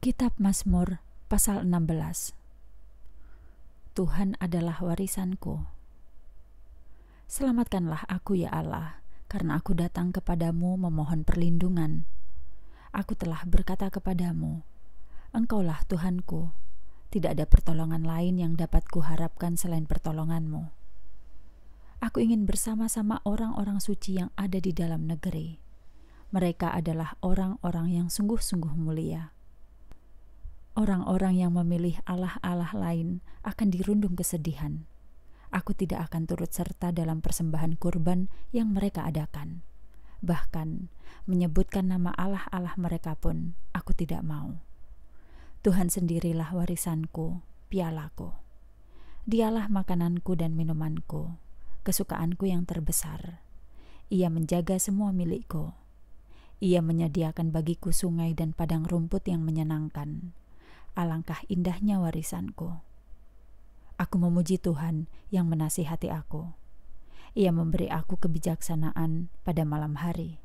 Kitab Mazmur pasal 16 Tuhan adalah warisanku. Selamatkanlah aku ya Allah, karena aku datang kepadamu memohon perlindungan. Aku telah berkata kepadamu, Engkaulah Tuhanku, tidak ada pertolongan lain yang dapat kuharapkan selain pertolonganmu. Aku ingin bersama-sama orang-orang suci yang ada di dalam negeri. Mereka adalah orang-orang yang sungguh-sungguh mulia. Orang-orang yang memilih allah-allah lain akan dirundung kesedihan. Aku tidak akan turut serta dalam persembahan kurban yang mereka adakan. Bahkan, menyebutkan nama allah-allah mereka pun aku tidak mau. Tuhan sendirilah warisanku, pialaku. Dialah makananku dan minumanku, kesukaanku yang terbesar. Ia menjaga semua milikku. Ia menyediakan bagiku sungai dan padang rumput yang menyenangkan alangkah indahnya warisanku. Aku memuji Tuhan yang menasihati aku. Ia memberi aku kebijaksanaan pada malam hari.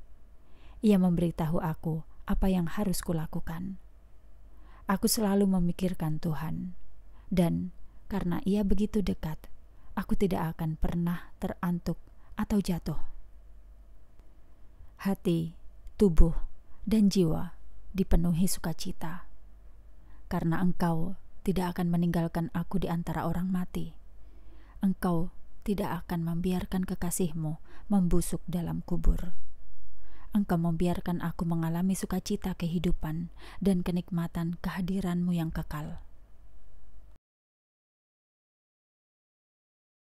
Ia memberitahu aku apa yang harus kulakukan. Aku selalu memikirkan Tuhan, dan karena ia begitu dekat, aku tidak akan pernah terantuk atau jatuh. Hati, tubuh, dan jiwa dipenuhi sukacita karena engkau tidak akan meninggalkan aku di antara orang mati. Engkau tidak akan membiarkan kekasihmu membusuk dalam kubur. Engkau membiarkan aku mengalami sukacita kehidupan dan kenikmatan kehadiranmu yang kekal.